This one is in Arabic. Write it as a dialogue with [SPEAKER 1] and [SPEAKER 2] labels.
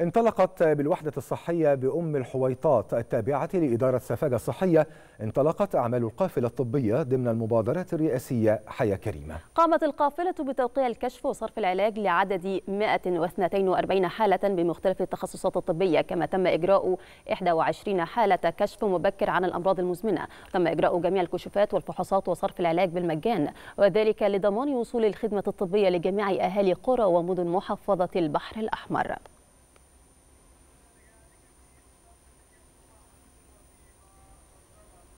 [SPEAKER 1] انطلقت بالوحدة الصحية بأم الحويطات التابعة لإدارة سفاجة الصحية انطلقت أعمال القافلة الطبية ضمن المبادرات الرئاسية حياة كريمة
[SPEAKER 2] قامت القافلة بتوقيع الكشف وصرف العلاج لعدد 142 حالة بمختلف التخصصات الطبية كما تم إجراء 21 حالة كشف مبكر عن الأمراض المزمنة تم إجراء جميع الكشوفات والفحوصات وصرف العلاج بالمجان وذلك لضمان وصول الخدمة الطبية لجميع أهالي قرى ومدن محافظة البحر الأحمر